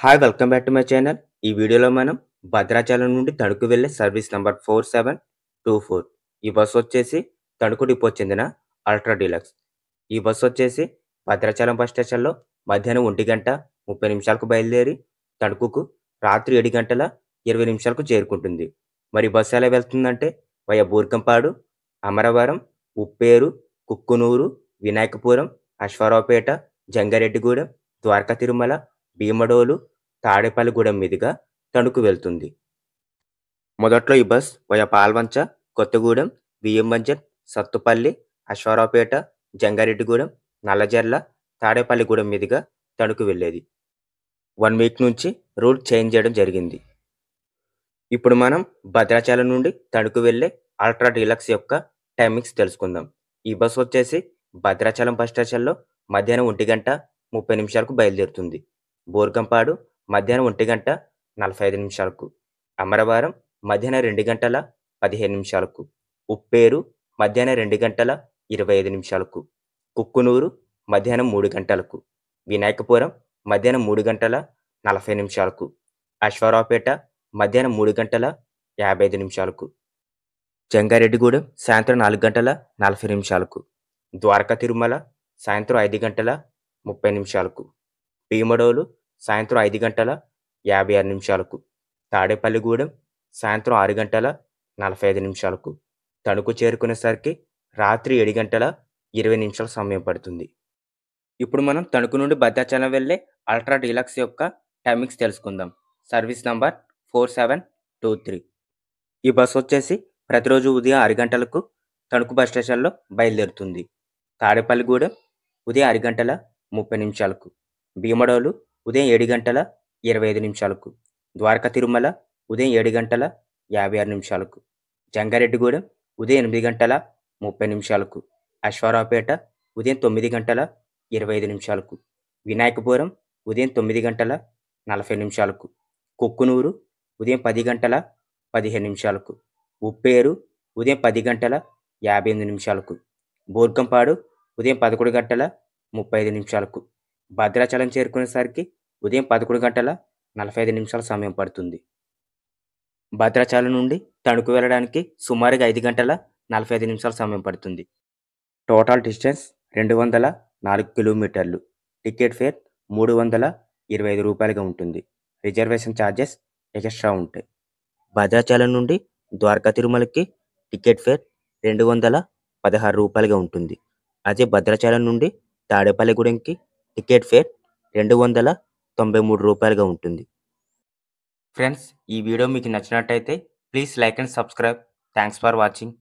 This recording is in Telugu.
hi welcome back to my channel ఈ వీడియోలో మనం భద్రాచలం నుండి తణుకు వెళ్ళే service number four seven two four ఈ బస్సు వచ్చేసి తణుకు డిపో చెందిన అల్ట్రా డీలక్స్ ఈ బస్సు వచ్చేసి భద్రాచలం బస్ స్టేషన్లో మధ్యాహ్నం ఒంటి గంట ముప్పై నిమిషాలకు బయలుదేరి తణుకుకు రాత్రి ఏడు గంటల ఇరవై నిమిషాలకు చేరుకుంటుంది మరి బస్సు ఎలా వెళ్తుందంటే వయ బూర్కంపాడు అమరవరం ఉప్పేరు కుక్కునూరు వినాయకపురం అశ్వారావుపేట జంగారెడ్డిగూడెం ద్వారకా తిరుమల భీమడోలు తాడేపల్లిగూడెం మీదుగా తణుకు వెళ్తుంది మొదట్లో ఈ బస్ వయా పాల్వంచ కొత్తగూడెం బియ్యం బంజర్ సత్తుపల్లి అశ్వారావుపేట జంగారెడ్డిగూడెం నల్లజర్ల తాడేపల్లిగూడెం మీదుగా తణుకు వెళ్ళేది వన్ వీక్ నుంచి రూట్ చేంజ్ చేయడం జరిగింది ఇప్పుడు మనం భద్రాచలం నుండి తణుకు వెళ్ళే అల్ట్రా డీలక్స్ యొక్క టైమింగ్స్ తెలుసుకుందాం ఈ బస్ వచ్చేసి భద్రాచలం బస్ స్టేషన్లో మధ్యాహ్నం ఒంటి గంట ముప్పై నిమిషాలకు బయలుదేరుతుంది బోర్గంపాడు మధ్యాహ్నం ఒంటి గంట నలభై ఐదు నిమిషాలకు అమరవారం మధ్యాహ్నం రెండు గంటల పదిహేను నిమిషాలకు ఉప్పేరు మధ్యాహ్నం రెండు గంటల ఇరవై ఐదు నిమిషాలకు కుక్కునూరు మధ్యాహ్నం మూడు గంటలకు వినాయకపురం మధ్యాహ్నం మూడు గంటల నలభై నిమిషాలకు అశ్వారావుపేట మధ్యాహ్నం మూడు గంటల యాభై ఐదు నిమిషాలకు జంగారెడ్డిగూడెం సాయంత్రం నాలుగు గంటల నలభై నిమిషాలకు ద్వారకా తిరుమల సాయంత్రం ఐదు గంటల ముప్పై నిమిషాలకు భీమడోలు సాయంత్రం ఐదు గంటల యాభై ఆరు నిమిషాలకు తాడేపల్లిగూడెం సాయంత్రం ఆరు గంటల నలభై ఐదు నిమిషాలకు తణుకు చేరుకునేసరికి రాత్రి ఏడు గంటల ఇరవై నిమిషాల సమయం పడుతుంది ఇప్పుడు మనం తణుకు నుండి భద్రాచలం వెళ్ళే అల్ట్రా డీలక్స్ యొక్క టైమింగ్స్ తెలుసుకుందాం service number four seven two three ఈ బస్సు వచ్చేసి ప్రతిరోజు ఉదయం ఆరు గంటలకు తణుకు బస్ స్టేషన్లో బయలుదేరుతుంది తాడేపల్లిగూడెం ఉదయం ఆరు గంటల ముప్పై నిమిషాలకు భీమడోలు ఉదయం ఏడు గంటల ఇరవై ఐదు నిమిషాలకు ద్వారకా తిరుమల ఉదయం ఏడు గంటల యాభై ఆరు నిమిషాలకు జంగారెడ్డిగూడెం ఉదయం ఎనిమిది గంటల ముప్పై నిమిషాలకు అశ్వారావుపేట ఉదయం తొమ్మిది గంటల ఇరవై ఐదు నిమిషాలకు వినాయకపురం ఉదయం తొమ్మిది గంటల నలభై నిమిషాలకు కొక్కునూరు ఉదయం పది గంటల పదిహేను నిమిషాలకు ఉప్పేరు ఉదయం పది గంటల యాభై ఎనిమిది నిమిషాలకు బోర్గంపాడు ఉదయం పదకొండు గంటల ముప్పై ఐదు నిమిషాలకు భద్రాచలం చేరుకునేసరికి ఉదయం పదకొండు గంటల నలభై ఐదు నిమిషాల సమయం పడుతుంది భద్రాచలం నుండి తణుకు వెళ్ళడానికి సుమారుగా ఐదు గంటల నలభై ఐదు నిమిషాల సమయం పడుతుంది టోటల్ డిస్టెన్స్ రెండు వందల నాలుగు కిలోమీటర్లు టికెట్ ఫేర్ మూడు వందల ఇరవై ఐదు రూపాయలుగా ఉంటుంది రిజర్వేషన్ ఛార్జెస్ ఎక్స్ట్రా ఉంటాయి భద్రాచలం నుండి ద్వారకా తిరుమలకి టికెట్ ఫేర్ రెండు వందల పదహారు రూపాయలుగా ఉంటుంది అదే భద్రాచలం నుండి తాడేపల్లిగూడెంకి టికెట్ ఫేర్ రెండు వందల తొంభై మూడు రూపాయలుగా ఉంటుంది ఫ్రెండ్స్ ఈ వీడియో మీకు నచ్చినట్టయితే please like and subscribe thanks for watching